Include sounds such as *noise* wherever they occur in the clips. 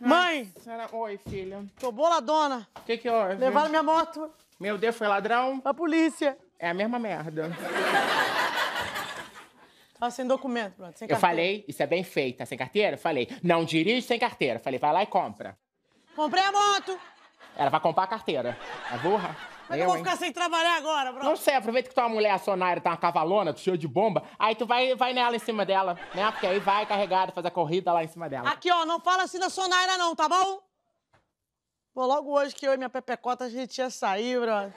Mãe! Senhora, oi, filha. Tô boladona. O que que houve? Levaram minha moto. Meu Deus, foi ladrão? A polícia. É a mesma merda. Tava tá sem documento, pronto, sem carteira. Eu falei, isso é bem feito, tá sem carteira? Falei, não dirige sem carteira. Falei, vai lá e compra. Comprei a moto. Ela vai comprar a carteira. É burra? Mas eu, eu vou ficar sem trabalhar agora, bro. Não sei, aproveita que tua mulher sonária é tá uma cavalona, cheia de bomba, aí tu vai, vai nela em cima dela, né? Porque aí vai carregada, faz a corrida lá em cima dela. Aqui, ó, não fala assim da sonária não, tá bom? Pô, logo hoje que eu e minha pepecota a gente ia sair, bro.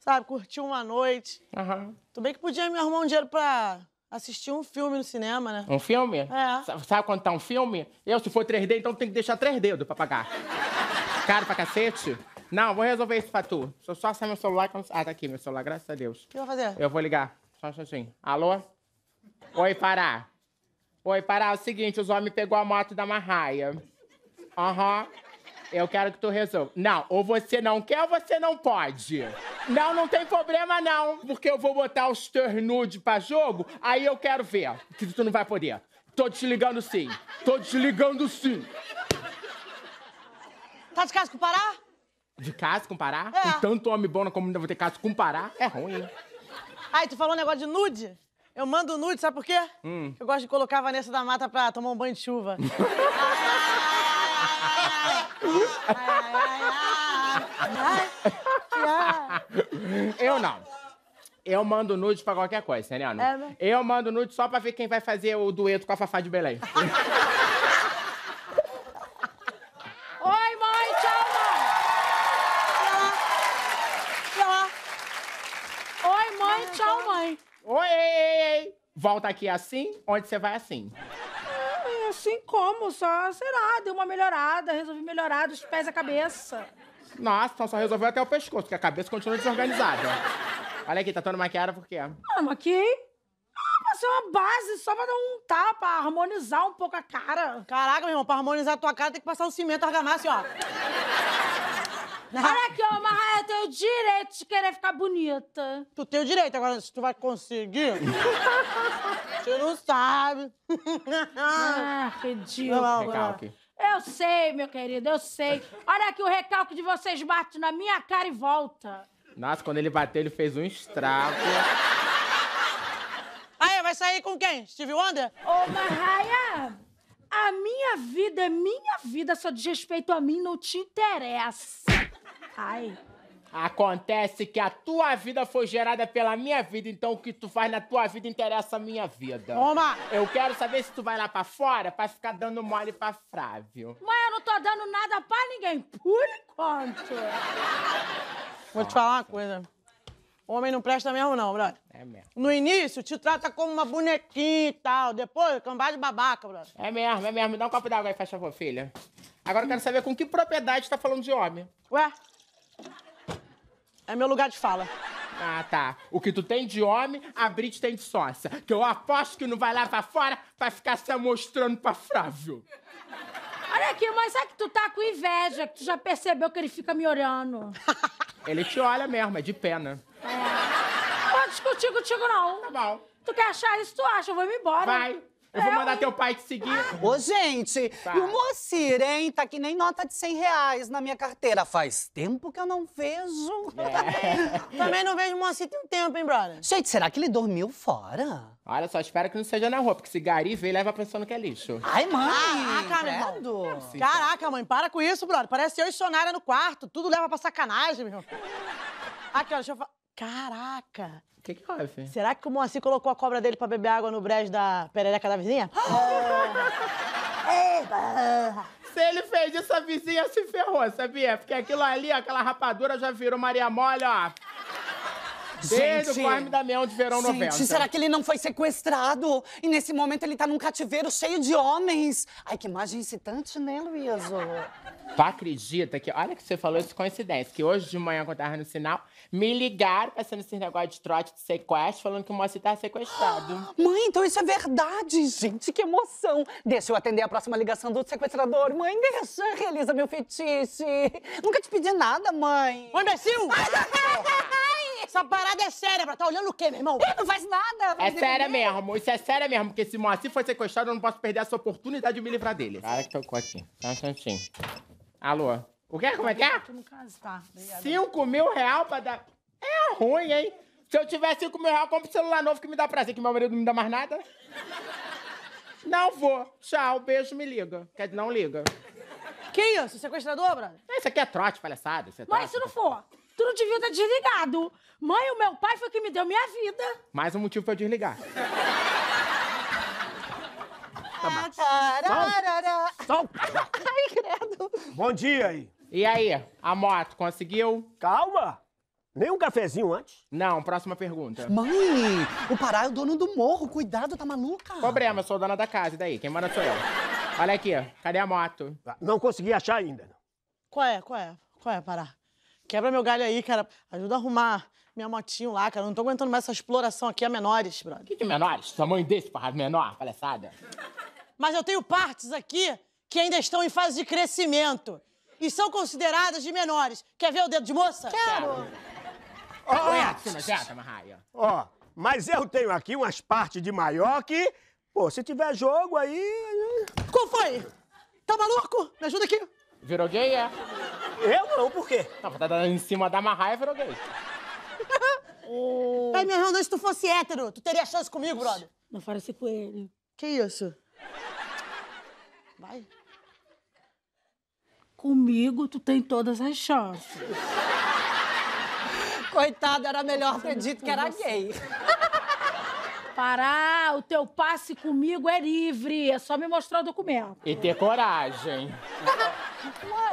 Sabe, curtir uma noite. Aham. Uhum. Tudo bem que podia me arrumar um dinheiro pra assistir um filme no cinema, né? Um filme? É. Sabe, quando quanto tá um filme? Eu, se for 3D, então tem que deixar três dedos pra pagar. Caro pra cacete? Não, vou resolver isso pra tu. Deixa eu só sair meu celular. Ah, tá aqui meu celular, graças a Deus. O que eu vou fazer? Eu vou ligar. Só um instantinho. Alô? Oi, Pará. Oi, Pará, é o seguinte, os homens pegou a moto da Marraia. Aham. Uhum. Eu quero que tu resolva. Não, ou você não quer ou você não pode. Não, não tem problema não, porque eu vou botar os ternude pra jogo, aí eu quero ver que tu não vai poder. Tô desligando sim. Tô desligando sim. Tá de casa com o Pará? De casa com o Pará? É. Com tanto homem bom na comunidade, vou ter casa com o Pará? É ruim, hein? Aí, tu falou um negócio de nude? Eu mando nude, sabe por quê? Hum. Eu gosto de colocar a Vanessa da Mata pra tomar um banho de chuva. *laughs* Eu não. Eu mando nude pra qualquer coisa, entendeu? É, mas... Né? Eu mando nude só pra ver quem vai fazer o dueto com a Fafá de Belém. *laughs* Ai, tchau, mãe. Oi, ei, ei. Volta aqui assim, onde você vai assim. É, é assim como? Só, sei lá, deu uma melhorada, resolvi melhorar dos pés à cabeça. Nossa, então só resolveu até o pescoço, porque a cabeça continua desorganizada. Olha aqui, tá toda maquiada por quê? Ah, maquiei ah, ser é uma base só pra dar um tapa, harmonizar um pouco a cara. Caraca, meu irmão, pra harmonizar a tua cara tem que passar um cimento argamassa, ó. Né? Olha aqui, ô Marraia, eu tenho o direito de querer ficar bonita. Tu tem o direito, agora se tu vai conseguir. *laughs* tu não sabe. Ah, ridículo. Recalque. Eu sei, meu querido, eu sei. Olha aqui, o recalque de vocês bate na minha cara e volta. Nossa, quando ele bateu, ele fez um estrago. Aí, vai sair com quem? Steve Wonder? Ô, Marraia, a minha vida é minha vida, só de respeito a mim não te interessa. Ai. Acontece que a tua vida foi gerada pela minha vida, então o que tu faz na tua vida interessa a minha vida. Toma! Eu quero saber se tu vai lá pra fora pra ficar dando mole pra Frávio. Mãe, eu não tô dando nada pra ninguém, por enquanto. Vou te falar uma coisa. Homem não presta mesmo, não, brother. É mesmo. No início, te trata como uma bonequinha e tal. Depois, cambada de babaca, brother. É mesmo, é mesmo. Me dá um copo d'água aí, faz favor, filha. Agora eu quero saber com que propriedade tu tá falando de homem. Ué? É meu lugar de fala. Ah, tá. O que tu tem de homem, a Brit tem de sócia. Que eu aposto que não vai lá pra fora pra ficar se mostrando pra Flávio. Olha aqui, mas sabe que tu tá com inveja, que tu já percebeu que ele fica me olhando. *laughs* Ele te olha mesmo, é de pena. É. Não vou discutir contigo, não. Tá bom. Tu quer achar isso, tu acha, eu vou me embora. Vai. Eu vou é, mandar teu pai te seguir. Ah. Ô, gente, tá. e o Moacir, hein? Tá que nem nota de 100 reais na minha carteira. Faz tempo que eu não vejo. É. *laughs* Também não vejo o Moacir tem um tempo, hein, brother? Gente, será que ele dormiu fora? Olha só, espero que não seja na rua, porque se gari vê, leva pensando que é lixo. Ai, mãe! Caraca, meu é. é Caraca, mãe, para com isso, brother. Parece eu e Sonara no quarto. Tudo leva pra sacanagem, meu irmão. Aqui, ó, deixa eu falar. Caraca! O que, que houve? Será que o Moacir colocou a cobra dele pra beber água no brejo da perereca da vizinha? *gasps* É. se ele fez isso, a vizinha se ferrou, sabia? Porque aquilo ali, aquela rapadura já virou Maria Mole, ó. Desde gente, o Carme Damião de Verão gente, 90. Será que ele não foi sequestrado? E nesse momento ele tá num cativeiro cheio de homens. Ai, que imagem excitante, né, Luísa? Tu acredita que. Olha que você falou isso coincidência. Que hoje de manhã, quando eu tava no sinal, me ligaram passando esse negócio de trote de sequestro, falando que o moço tá sequestrado. *gasps* Mãe, então isso é verdade. Gente, que emoção. Deixa eu atender a próxima ligação do sequestrador. Mãe, deixa. Realiza meu fetiche. Nunca te pedi nada, mãe. Mãe, Imbecil! *laughs* Essa parada é séria, pra tá olhando o quê, meu irmão? Não faz nada. É séria mesmo. Isso é séria mesmo, porque se Moacir foi sequestrado, eu não posso perder essa oportunidade de me livrar dele. Para que tocou aqui. Tá um instantinho. Alô? O quê? Como é que é? Tô no caso, tá. Obrigada. Cinco mil real pra dar... É ruim, hein? Se eu tiver cinco mil real, eu compro um celular novo que me dá prazer, que meu marido não me dá mais nada. Não vou. Tchau, beijo, me liga. Quer dizer, não liga. Que isso? Sequestrador, brother? Isso aqui é trote, palhaçada. Isso é trote. Mas se não for... Tu não devia estar tá desligado. Mãe, o meu pai foi que me deu minha vida. Mais um motivo pra eu desligar. Tá Tararara. Sol. Ai, credo. Bom dia aí. E aí, a moto conseguiu? Calma! Nem um cafezinho antes? Não, próxima pergunta. Mãe, o Pará é o dono do morro, cuidado, tá maluca? Problema, eu sou dona da casa, e daí? Quem manda sou eu. Olha aqui, cadê a moto? Não consegui achar ainda. Qual é, qual é? Qual é, Pará? Quebra meu galho aí, cara. Ajuda a arrumar minha motinho lá, cara. não tô aguentando mais essa exploração aqui a menores, brother. Que de menores? Tamanho desse, porra, menor, palhaçada. Mas eu tenho partes aqui que ainda estão em fase de crescimento e são consideradas de menores. Quer ver o dedo de moça? Quero. Ó, oh, mas eu tenho aqui umas partes de maior que, pô, se tiver jogo aí... Qual foi? Tá maluco? Me ajuda aqui. Virou gay, é? Eu não, por quê? Não, tá dando em cima da Marraia, virou gay. Pai, *laughs* Ai, meu se tu fosse hétero, tu teria chance comigo, brother. Não fale assim com ele. Que isso? Vai. Comigo, tu tem todas as chances. *laughs* Coitado, era melhor Nossa, ter dito que era você. gay. *laughs* Pará, o teu passe comigo é livre. É só me mostrar o documento. E ter coragem.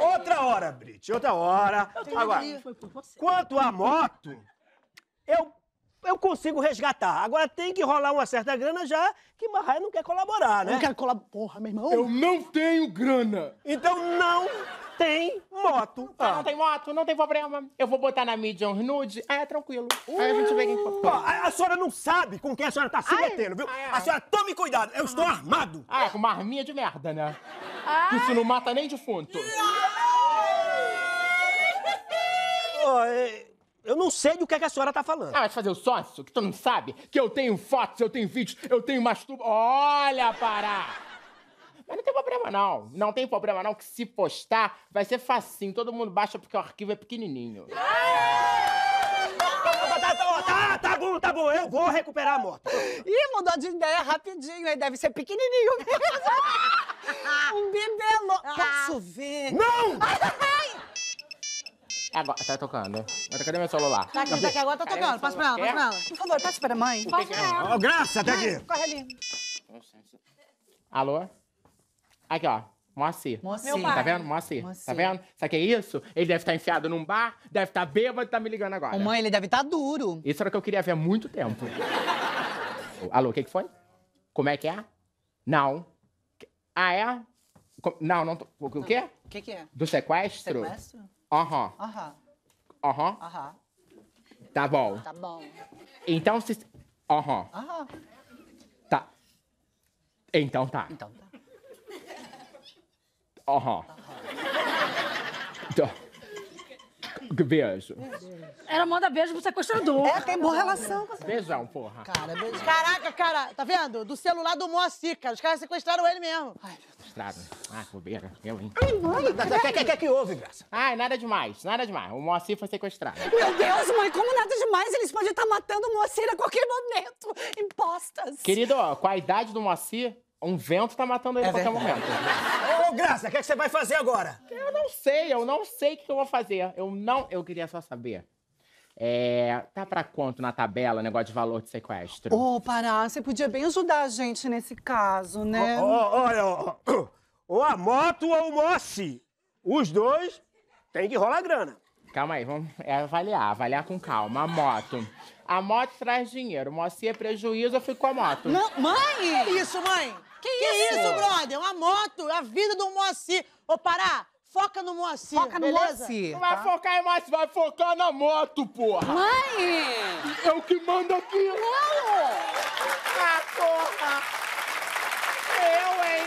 Outra hora, Brit, outra hora. Agora, quanto à moto, eu, eu consigo resgatar. Agora tem que rolar uma certa grana já que Marraia não quer colaborar, né? Não quer colaborar, porra, meu irmão. Eu não tenho grana. Então não tem moto. Ah, não tem moto, não tem problema. Eu vou botar na mídia nude, aí ah, é tranquilo. Aí a gente vê quem for. a, a senhora não sabe com quem a senhora tá se Ai. metendo, viu? Ah, é. A senhora tome cuidado, eu estou armado. Ah, é, com uma arminha de merda, né? Que isso não mata nem defunto. Ó, é, eu não sei do que, é que a senhora tá falando. Ah, mas fazer o sócio, que tu não sabe? Que eu tenho fotos, eu tenho vídeos, eu tenho masturba... Olha, Pará! Mas não tem problema, não. Não tem problema, não, que se postar vai ser facinho. Todo mundo baixa porque o arquivo é pequenininho. Tá, tá bom, tá bom, eu vou recuperar a moto. Ih, mudou de ideia rapidinho, aí deve ser pequenininho mesmo. *laughs* Um bibelô. Posso ver? Não! Agora, tá tocando. Agora, cadê meu celular? Tá aqui, tá aqui, agora tá tocando. Passa pra ela, passa pra ela. Por favor, passa pra mãe. Passa pra ela. Graça, até aqui. Corre ali. Alô? Aqui, ó. Moacir. Moacir. Tá vendo? Moacir. Tá Moacir. Tá vendo? Sabe o que é isso? Ele deve estar tá enfiado num bar, deve estar tá bêbado e tá me ligando agora. Ô, mãe, ele deve estar duro. Isso era o que eu queria ver há muito tempo. *laughs* Alô, o que, que foi? Como é que é? Não. Ah, é? Não, não. Tô... O quê? O que, que é? Do sequestro? Sequestro? Aham. Aham. Aham. Aham. Tá bom. Tá bom. Então se. Aham. Aham. Tá. Então tá. Então tá. Aha. Então, beijo. Ela manda beijo pro sequestrador. É, tem boa relação. Com... Beijão, porra. Cara, beijão. Caraca, cara, tá vendo? Do celular do Moacir, cara. Os caras sequestraram ele mesmo. Ai, Estrada. Ah, bobeira. Eu, hein? Ai, mãe, O que, que, que houve, Graça? Ai, nada demais, nada demais. O Moacir foi sequestrado. Meu Deus, mãe, como nada demais? Eles podem estar matando o Moacir a qualquer momento. Impostas. Querido, ó, com a idade do Moacir, um vento tá matando ele é a qualquer momento. *laughs* Ô, Graça, o que, é que você vai fazer agora? Eu não sei, eu não sei o que eu vou fazer. Eu não. Eu queria só saber. É, tá pra quanto na tabela o negócio de valor de sequestro? Ô, oh, Pará, você podia bem ajudar a gente nesse caso, né? Olha, ó, ou a moto ou o Mossi. Os dois tem que rolar grana. Calma aí, vamos é avaliar, avaliar com calma. A moto. A moto traz dinheiro. Mocinha é prejuízo, eu fico com a moto. Não, mãe! Que é isso, mãe? Que, que é isso? isso? brother? Uma moto, a vida do Moacir. Ô, Pará, foca no Moacir, Foca no beleza? Moacir, Não tá? vai focar em Moacir, vai focar na moto, porra! Mãe! É o que manda aqui. Não! Ah, porra! Eu, hein?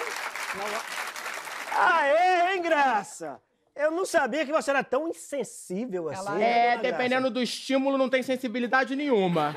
Aê, hein, graça? Eu não sabia que você era tão insensível assim. Ela né, é, dependendo do estímulo, não tem sensibilidade nenhuma.